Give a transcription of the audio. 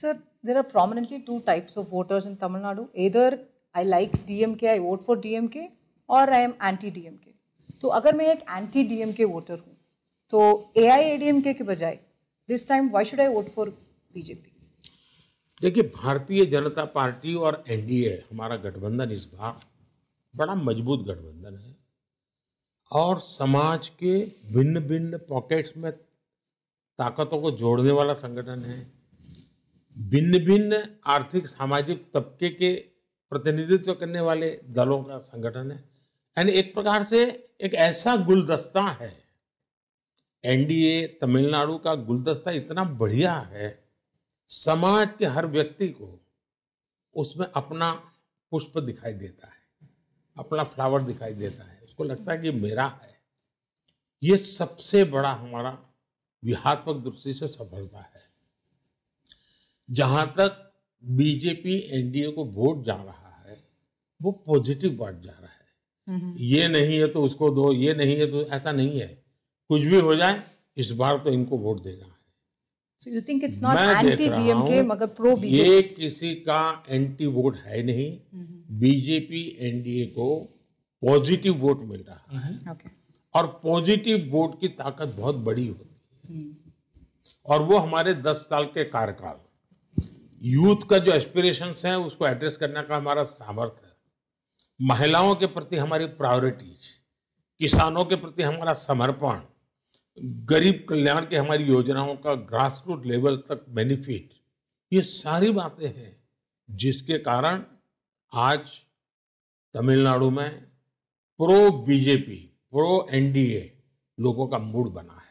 Sir, there are prominently two types of voters in Tamil Nadu. Either I like DMK, I vote for DMK, और I am anti D तो अगर मैं एक anti D voter हूँ तो ए आई A D M के बजाय this time why should I vote for BJP देखिए भारतीय जनता पार्टी और एनडीए हमारा गठबंधन इस बार बड़ा मजबूत गठबंधन है और समाज के भिन्न भिन्न पॉकेट्स में ताकतों को जोड़ने वाला संगठन है भिन्न भिन्न आर्थिक सामाजिक तबके के प्रतिनिधित्व करने वाले दलों का संगठन है यानी एक प्रकार से एक ऐसा गुलदस्ता है एनडीए तमिलनाडु का गुलदस्ता इतना बढ़िया है समाज के हर व्यक्ति को उसमें अपना पुष्प दिखाई देता है अपना फ्लावर दिखाई देता है उसको लगता है कि मेरा है ये सबसे बड़ा हमारा व्यूहात्मक दृष्टि से सफलता है जहां तक बीजेपी एनडीए को वोट जा रहा है वो पॉजिटिव बढ़ जा रहा है ये नहीं है तो उसको दो ये नहीं है तो ऐसा नहीं है कुछ भी हो जाए इस बार तो इनको वोट देना है so ये किसी का एंटी वोट है नहीं बीजेपी एनडीए को पॉजिटिव वोट मिल रहा है और पॉजिटिव वोट की ताकत बहुत बड़ी होती है हम्म। और वो हमारे दस साल के कार्यकाल यूथ का जो एस्पिरेशंस है उसको एड्रेस करने का हमारा सामर्थ्य है महिलाओं के प्रति हमारी प्रायोरिटीज किसानों के प्रति हमारा समर्पण गरीब कल्याण के हमारी योजनाओं का ग्रास रूट लेवल तक बेनिफिट ये सारी बातें हैं जिसके कारण आज तमिलनाडु में प्रो बीजेपी प्रो एनडीए लोगों का मूड बना है